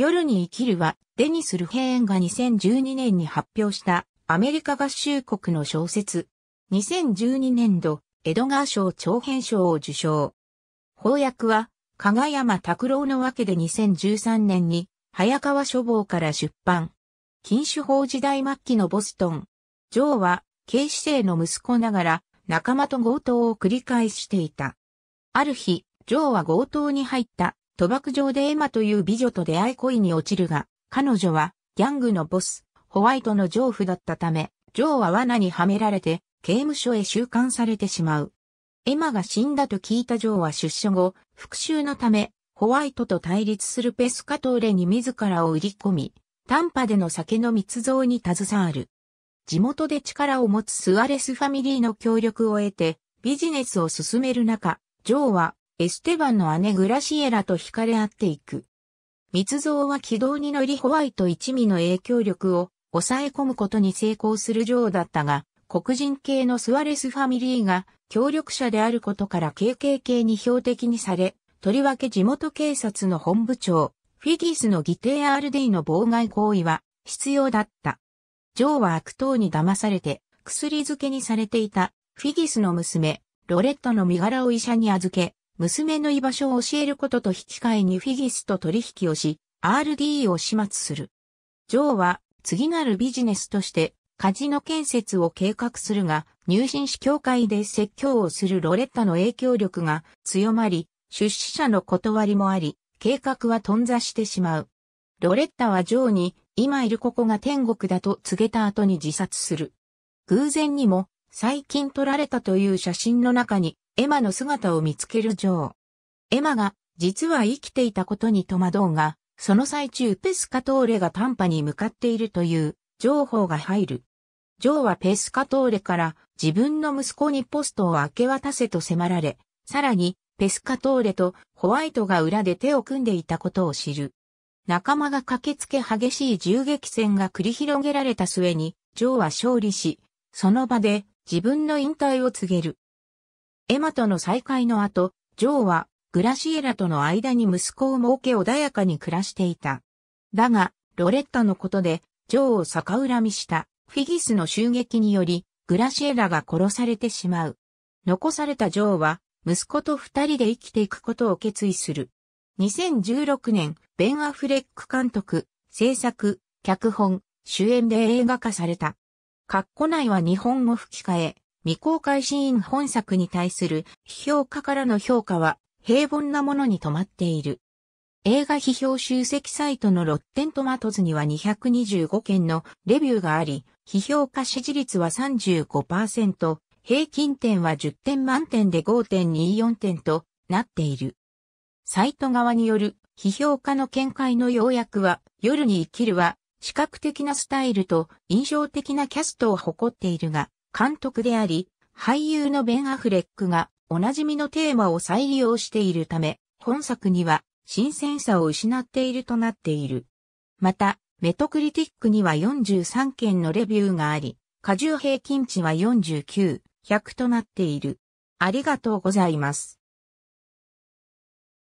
夜に生きるは、デニス・ルヘーンが2012年に発表したアメリカ合衆国の小説。2012年度、エドガー賞長編賞を受賞。翻訳は、加賀山拓郎のわけで2013年に、早川書房から出版。禁酒法時代末期のボストン。ジョーは、警視正の息子ながら、仲間と強盗を繰り返していた。ある日、ジョーは強盗に入った賭博場でエマという美女と出会い恋に落ちるが、彼女はギャングのボス、ホワイトの丈夫だったため、ジョーは罠にはめられて刑務所へ収監されてしまう。エマが死んだと聞いたジョーは出所後、復讐のため、ホワイトと対立するペスカトーレに自らを売り込み、短波での酒の密造に携わる。地元で力を持つスアレスファミリーの協力を得て、ビジネスを進める中、ジョーはエステバンの姉グラシエラと惹かれ合っていく。密造は軌道に乗りホワイト一味の影響力を抑え込むことに成功する女王だったが、黒人系のスアレスファミリーが協力者であることから KKK に標的にされ、とりわけ地元警察の本部長、フィギスのギテー RD の妨害行為は必要だった。ジョーは悪党に騙されて薬漬けにされていたフィギスの娘、ロレットの身柄を医者に預け、娘の居場所を教えることと引き換えにフィギスと取引をし、RD を始末する。ジョーは次なるビジネスとしてカジノ建設を計画するが、入信し協会で説教をするロレッタの影響力が強まり、出資者の断りもあり、計画は頓挫してしまう。ロレッタはジョーに、今いるここが天国だと告げた後に自殺する。偶然にも、最近撮られたという写真の中に、エマの姿を見つけるジョー。エマが、実は生きていたことに戸惑うが、その最中ペスカトーレが短波に向かっているという情報が入る。ジョーはペスカトーレから自分の息子にポストを明け渡せと迫られ、さらにペスカトーレとホワイトが裏で手を組んでいたことを知る。仲間が駆けつけ激しい銃撃戦が繰り広げられた末に、ジョーは勝利し、その場で自分の引退を告げる。エマとの再会の後、ジョーはグラシエラとの間に息子を設け穏やかに暮らしていた。だが、ロレッタのことで、ジョーを逆恨みしたフィギスの襲撃により、グラシエラが殺されてしまう。残されたジョーは、息子と二人で生きていくことを決意する。2016年、ベン・アフレック監督、制作、脚本、主演で映画化された。カッコ内は日本語吹き替え、未公開シーン本作に対する批評家からの評価は平凡なものに止まっている。映画批評集積サイトのロッテントマトズには225件のレビューがあり、批評家支持率は35%、平均点は10点満点で5.24点となっている。サイト側による批評家の見解の要約は、夜に生きるは、視覚的なスタイルと印象的なキャストを誇っているが、監督であり、俳優のベン・アフレックがおなじみのテーマを再利用しているため、本作には新鮮さを失っているとなっている。また、メトクリティックには43件のレビューがあり、過重平均値は49、100となっている。ありがとうございます。